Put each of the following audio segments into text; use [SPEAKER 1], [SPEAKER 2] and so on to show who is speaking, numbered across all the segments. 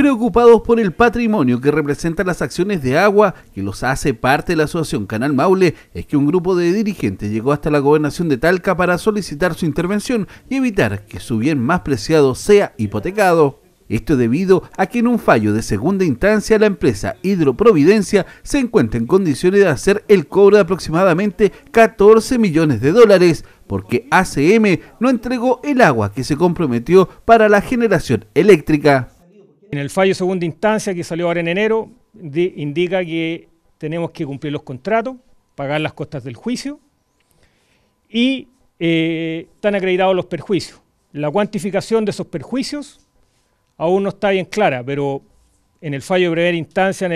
[SPEAKER 1] preocupados por el patrimonio que representan las acciones de agua que los hace parte de la Asociación Canal Maule, es que un grupo de dirigentes llegó hasta la gobernación de Talca para solicitar su intervención y evitar que su bien más preciado sea hipotecado. Esto debido a que en un fallo de segunda instancia la empresa Hidroprovidencia se encuentra en condiciones de hacer el cobro de aproximadamente 14 millones de dólares porque ACM no entregó el agua que se comprometió para la generación eléctrica.
[SPEAKER 2] En el fallo segunda instancia que salió ahora en enero, indica que tenemos que cumplir los contratos, pagar las costas del juicio y eh, están acreditados los perjuicios. La cuantificación de esos perjuicios aún no está bien clara, pero en el fallo de primera instancia, en,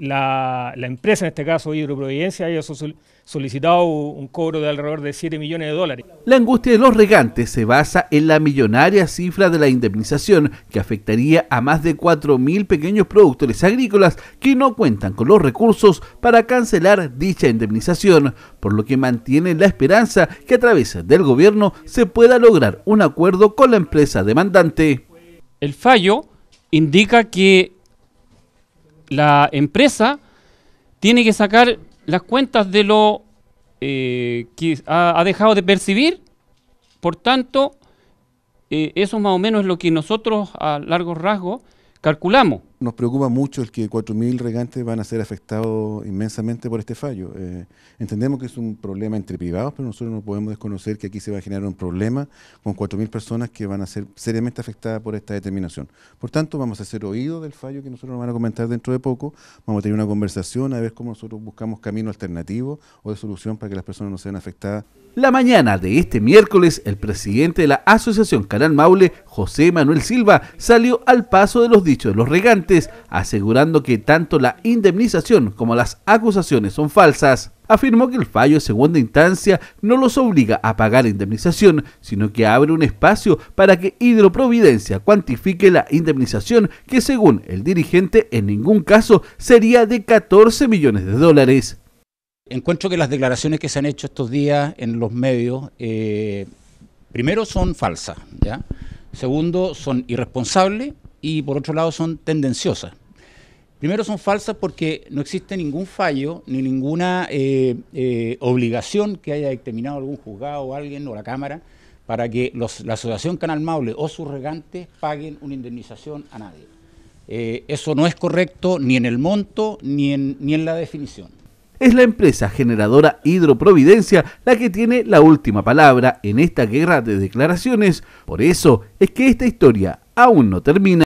[SPEAKER 2] la, empresa, en este caso Hidroprovidencia, haya solicitado un cobro de alrededor de 7 millones de dólares.
[SPEAKER 1] La angustia de los regantes se basa en la millonaria cifra de la indemnización que afectaría a más de 4.000 pequeños productores agrícolas que no cuentan con los recursos para cancelar dicha indemnización, por lo que mantienen la esperanza que a través del gobierno se pueda lograr un acuerdo con la empresa demandante. El fallo
[SPEAKER 2] indica que la empresa tiene que sacar las cuentas de lo eh, que ha, dejado de percibir. Por tanto, eh, eso más o menos es lo que nosotros a largo rasgo calculamos
[SPEAKER 3] nos preocupa mucho el que 4.000 regantes van a ser afectados inmensamente por este fallo. Eh, entendemos que es un problema entre privados, pero nosotros no podemos desconocer que aquí se va a generar un problema con 4.000 personas que van a ser seriamente afectadas por esta determinación. Por tanto, vamos a hacer oído del fallo que nosotros nos van a comentar dentro de poco. Vamos a tener una conversación a ver
[SPEAKER 1] cómo nosotros buscamos camino alternativo o de solución para que las personas no sean afectadas. La mañana de este miércoles, el presidente de la Asociación Canal Maule, José Manuel Silva, salió al paso de los dichos de los regantes asegurando que tanto la indemnización como las acusaciones son falsas. Afirmó que el fallo de segunda instancia no los obliga a pagar indemnización, sino que abre un espacio para que Hidroprovidencia cuantifique la indemnización que según el dirigente en ningún caso sería de 14 millones
[SPEAKER 4] de dólares. Encuentro que las declaraciones que se han hecho estos días en los medios, eh, primero son falsas, ¿ya? segundo son irresponsables y por otro lado son tendenciosas. Primero son falsas porque no existe ningún fallo ni ninguna eh, eh, obligación que haya determinado algún juzgado o alguien o la Cámara para que la Asociación Canal Maule o sus regantes paguen una indemnización a nadie. Eh, eso no es correcto ni en el monto ni en, ni en la definición.
[SPEAKER 1] Es la empresa generadora Hidroprovidencia la que tiene la última palabra en esta guerra de declaraciones. Por eso es que esta historia aún no termina.